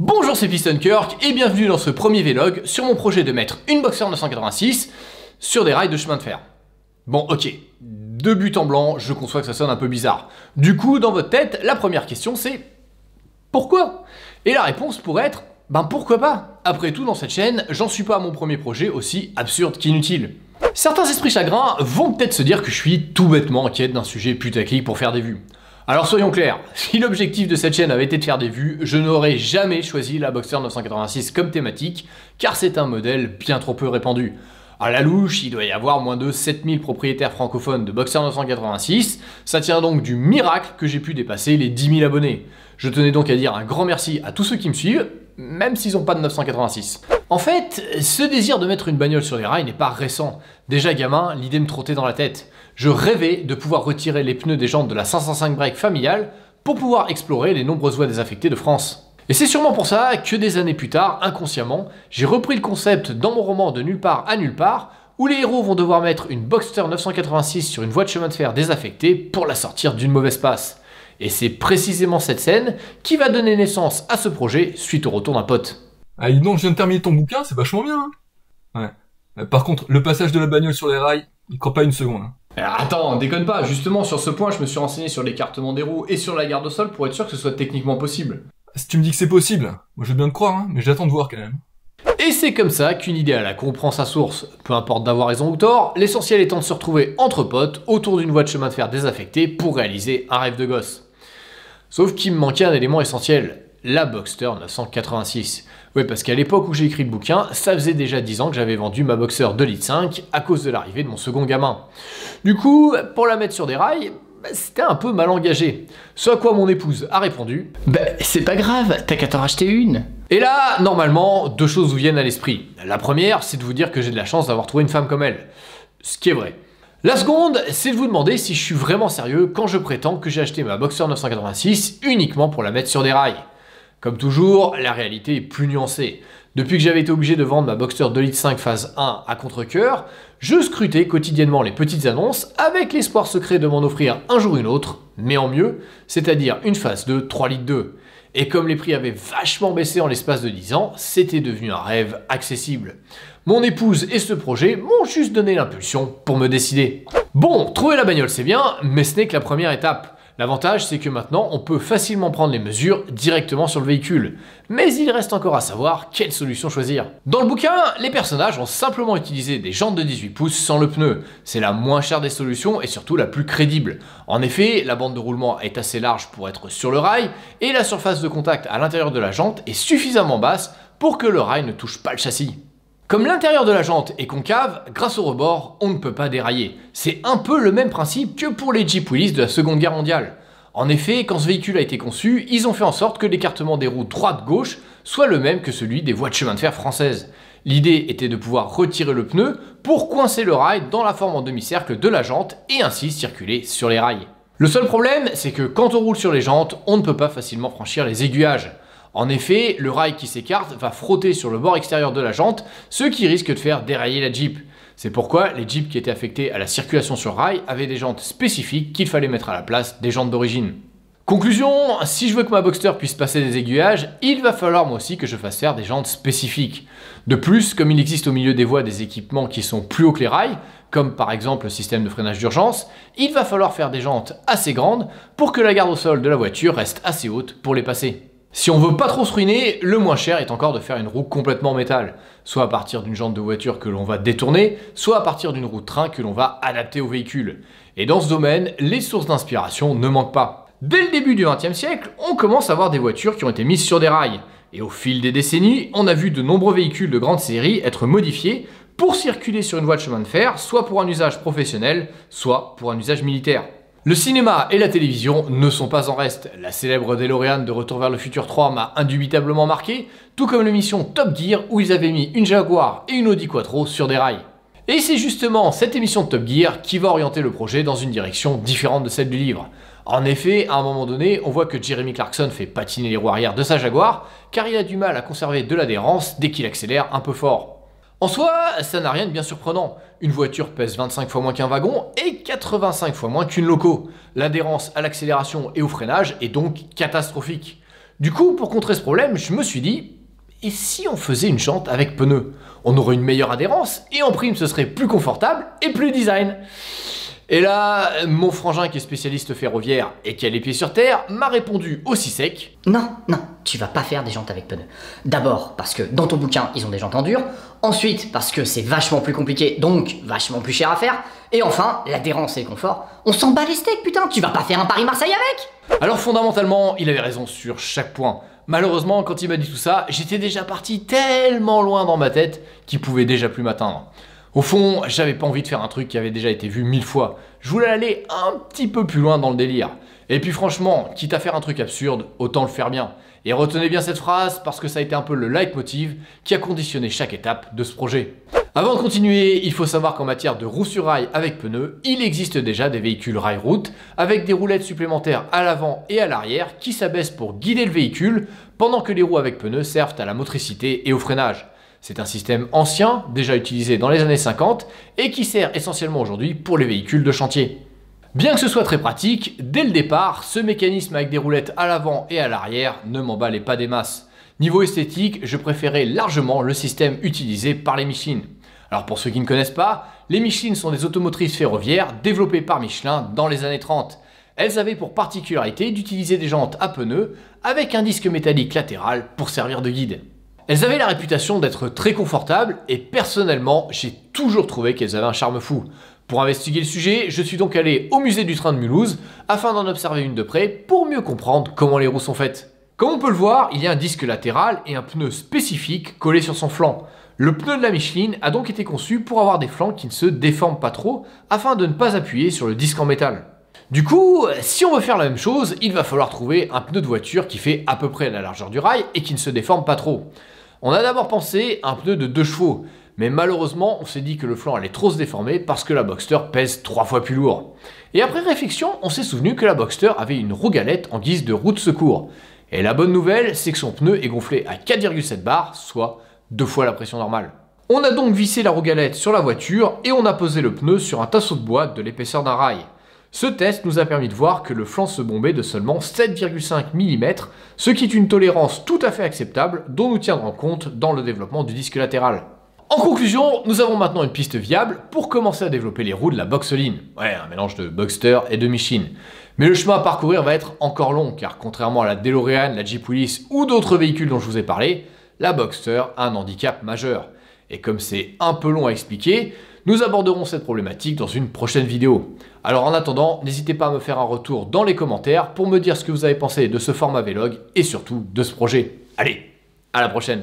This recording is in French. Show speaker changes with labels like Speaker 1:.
Speaker 1: Bonjour, c'est Piston Kirk et bienvenue dans ce premier vlog sur mon projet de mettre une Boxer 986 sur des rails de chemin de fer. Bon, ok, de but en blanc, je conçois que ça sonne un peu bizarre. Du coup, dans votre tête, la première question c'est pourquoi Et la réponse pourrait être ben pourquoi pas Après tout, dans cette chaîne, j'en suis pas à mon premier projet aussi absurde qu'inutile. Certains esprits chagrins vont peut-être se dire que je suis tout bêtement inquiète d'un sujet putaclic pour faire des vues. Alors soyons clairs, si l'objectif de cette chaîne avait été de faire des vues, je n'aurais jamais choisi la Boxster 986 comme thématique, car c'est un modèle bien trop peu répandu. À la louche, il doit y avoir moins de 7000 propriétaires francophones de Boxer 986, ça tient donc du miracle que j'ai pu dépasser les 10 000 abonnés. Je tenais donc à dire un grand merci à tous ceux qui me suivent, même s'ils n'ont pas de 986. En fait, ce désir de mettre une bagnole sur les rails n'est pas récent. Déjà gamin, l'idée me trottait dans la tête. Je rêvais de pouvoir retirer les pneus des jantes de la 505 break familiale pour pouvoir explorer les nombreuses voies désaffectées de France. Et c'est sûrement pour ça que des années plus tard, inconsciemment, j'ai repris le concept dans mon roman de Nulle part à nulle part, où les héros vont devoir mettre une Boxster 986 sur une voie de chemin de fer désaffectée pour la sortir d'une mauvaise passe. Et c'est précisément cette scène qui va donner naissance à ce projet suite au retour d'un pote. Ah, dis donc, je viens de terminer ton bouquin, c'est vachement bien. Hein. Ouais. Euh, par contre, le passage de la bagnole sur les rails, il croit pas une seconde. Hein. Attends, déconne pas. Justement, sur ce point, je me suis renseigné sur l'écartement des roues et sur la garde au sol pour être sûr que ce soit techniquement possible. Si tu me dis que c'est possible, moi je veux bien te croire, hein, mais j'attends de voir quand même. Et c'est comme ça qu'une idée à la cour prend sa source. Peu importe d'avoir raison ou tort, l'essentiel étant de se retrouver entre potes autour d'une voie de chemin de fer désaffectée pour réaliser un rêve de gosse. Sauf qu'il me manquait un élément essentiel, la Boxster 986. Oui, parce qu'à l'époque où j'ai écrit le bouquin, ça faisait déjà 10 ans que j'avais vendu ma boxer 2 lit 5 à cause de l'arrivée de mon second gamin. Du coup, pour la mettre sur des rails, bah, c'était un peu mal engagé. Ce à quoi mon épouse a répondu Ben, c'est pas grave, t'as qu'à t'en racheter une. Et là, normalement, deux choses vous viennent à l'esprit. La première, c'est de vous dire que j'ai de la chance d'avoir trouvé une femme comme elle. Ce qui est vrai. La seconde, c'est de vous demander si je suis vraiment sérieux quand je prétends que j'ai acheté ma Boxer 986 uniquement pour la mettre sur des rails. Comme toujours, la réalité est plus nuancée. Depuis que j'avais été obligé de vendre ma Boxster 2.5 litres phase 1 à contre-coeur, je scrutais quotidiennement les petites annonces avec l'espoir secret de m'en offrir un jour une autre, mais en mieux, c'est-à-dire une phase 2 3 litres 2. Et comme les prix avaient vachement baissé en l'espace de 10 ans, c'était devenu un rêve accessible. Mon épouse et ce projet m'ont juste donné l'impulsion pour me décider. Bon, trouver la bagnole c'est bien, mais ce n'est que la première étape. L'avantage, c'est que maintenant, on peut facilement prendre les mesures directement sur le véhicule. Mais il reste encore à savoir quelle solution choisir. Dans le bouquin, les personnages ont simplement utilisé des jantes de 18 pouces sans le pneu. C'est la moins chère des solutions et surtout la plus crédible. En effet, la bande de roulement est assez large pour être sur le rail et la surface de contact à l'intérieur de la jante est suffisamment basse pour que le rail ne touche pas le châssis. Comme l'intérieur de la jante est concave, grâce au rebord, on ne peut pas dérailler. C'est un peu le même principe que pour les Jeep Willys de la Seconde Guerre mondiale. En effet, quand ce véhicule a été conçu, ils ont fait en sorte que l'écartement des roues droite-gauche soit le même que celui des voies de chemin de fer françaises. L'idée était de pouvoir retirer le pneu pour coincer le rail dans la forme en demi-cercle de la jante et ainsi circuler sur les rails. Le seul problème, c'est que quand on roule sur les jantes, on ne peut pas facilement franchir les aiguillages. En effet, le rail qui s'écarte va frotter sur le bord extérieur de la jante, ce qui risque de faire dérailler la Jeep. C'est pourquoi les Jeeps qui étaient affectés à la circulation sur rail avaient des jantes spécifiques qu'il fallait mettre à la place des jantes d'origine. Conclusion, si je veux que ma Boxster puisse passer des aiguillages, il va falloir moi aussi que je fasse faire des jantes spécifiques. De plus, comme il existe au milieu des voies des équipements qui sont plus hauts que les rails, comme par exemple le système de freinage d'urgence, il va falloir faire des jantes assez grandes pour que la garde au sol de la voiture reste assez haute pour les passer. Si on veut pas trop se ruiner, le moins cher est encore de faire une roue complètement en métal, soit à partir d'une jante de voiture que l'on va détourner, soit à partir d'une roue de train que l'on va adapter au véhicule. Et dans ce domaine, les sources d'inspiration ne manquent pas. Dès le début du XXe siècle, on commence à voir des voitures qui ont été mises sur des rails. Et au fil des décennies, on a vu de nombreux véhicules de grande série être modifiés pour circuler sur une voie de chemin de fer, soit pour un usage professionnel, soit pour un usage militaire. Le cinéma et la télévision ne sont pas en reste. La célèbre DeLorean de Retour vers le futur 3 m'a indubitablement marqué, tout comme l'émission Top Gear où ils avaient mis une Jaguar et une Audi Quattro sur des rails. Et c'est justement cette émission de Top Gear qui va orienter le projet dans une direction différente de celle du livre. En effet, à un moment donné, on voit que Jeremy Clarkson fait patiner les roues arrière de sa Jaguar, car il a du mal à conserver de l'adhérence dès qu'il accélère un peu fort. En soi, ça n'a rien de bien surprenant. Une voiture pèse 25 fois moins qu'un wagon et 85 fois moins qu'une loco. L'adhérence à l'accélération et au freinage est donc catastrophique. Du coup, pour contrer ce problème, je me suis dit, et si on faisait une chante avec pneus On aurait une meilleure adhérence et en prime ce serait plus confortable et plus design. Et là, mon frangin qui est spécialiste ferroviaire et qui a les pieds sur terre m'a répondu aussi sec. Non, non, tu vas pas faire des jantes avec pneus. D'abord parce que dans ton bouquin, ils ont des jantes en dur. Ensuite parce que c'est vachement plus compliqué, donc vachement plus cher à faire. Et enfin, l'adhérence et le confort. On s'en bat les steaks, putain, tu vas pas faire un Paris-Marseille avec Alors fondamentalement, il avait raison sur chaque point. Malheureusement, quand il m'a dit tout ça, j'étais déjà parti tellement loin dans ma tête qu'il pouvait déjà plus m'atteindre. Au fond, j'avais pas envie de faire un truc qui avait déjà été vu mille fois. Je voulais aller un petit peu plus loin dans le délire. Et puis franchement, quitte à faire un truc absurde, autant le faire bien. Et retenez bien cette phrase parce que ça a été un peu le leitmotiv qui a conditionné chaque étape de ce projet. Avant de continuer, il faut savoir qu'en matière de roues sur rail avec pneus, il existe déjà des véhicules rail-route avec des roulettes supplémentaires à l'avant et à l'arrière qui s'abaissent pour guider le véhicule pendant que les roues avec pneus servent à la motricité et au freinage. C'est un système ancien, déjà utilisé dans les années 50, et qui sert essentiellement aujourd'hui pour les véhicules de chantier. Bien que ce soit très pratique, dès le départ, ce mécanisme avec des roulettes à l'avant et à l'arrière ne m'emballait pas des masses. Niveau esthétique, je préférais largement le système utilisé par les Michelin. Alors pour ceux qui ne connaissent pas, les Michelin sont des automotrices ferroviaires développées par Michelin dans les années 30. Elles avaient pour particularité d'utiliser des jantes à pneus avec un disque métallique latéral pour servir de guide. Elles avaient la réputation d'être très confortables et personnellement, j'ai toujours trouvé qu'elles avaient un charme fou. Pour investiguer le sujet, je suis donc allé au musée du train de Mulhouse afin d'en observer une de près pour mieux comprendre comment les roues sont faites. Comme on peut le voir, il y a un disque latéral et un pneu spécifique collé sur son flanc. Le pneu de la Micheline a donc été conçu pour avoir des flancs qui ne se déforment pas trop afin de ne pas appuyer sur le disque en métal. Du coup, si on veut faire la même chose, il va falloir trouver un pneu de voiture qui fait à peu près la largeur du rail et qui ne se déforme pas trop. On a d'abord pensé un pneu de 2 chevaux, mais malheureusement on s'est dit que le flanc allait trop se déformer parce que la Boxster pèse 3 fois plus lourd. Et après réflexion, on s'est souvenu que la Boxster avait une rougalette en guise de roue de secours. Et la bonne nouvelle, c'est que son pneu est gonflé à 4,7 bars, soit deux fois la pression normale. On a donc vissé la rougalette sur la voiture et on a posé le pneu sur un tasseau de bois de l'épaisseur d'un rail. Ce test nous a permis de voir que le flanc se bombait de seulement 7,5 mm ce qui est une tolérance tout à fait acceptable dont nous tiendrons compte dans le développement du disque latéral. En conclusion, nous avons maintenant une piste viable pour commencer à développer les roues de la Boxeline. Ouais, un mélange de Boxster et de machine. Mais le chemin à parcourir va être encore long, car contrairement à la DeLorean, la Jeep Willis ou d'autres véhicules dont je vous ai parlé, la Boxster a un handicap majeur. Et comme c'est un peu long à expliquer, nous aborderons cette problématique dans une prochaine vidéo. Alors en attendant, n'hésitez pas à me faire un retour dans les commentaires pour me dire ce que vous avez pensé de ce format Vlog et surtout de ce projet. Allez, à la prochaine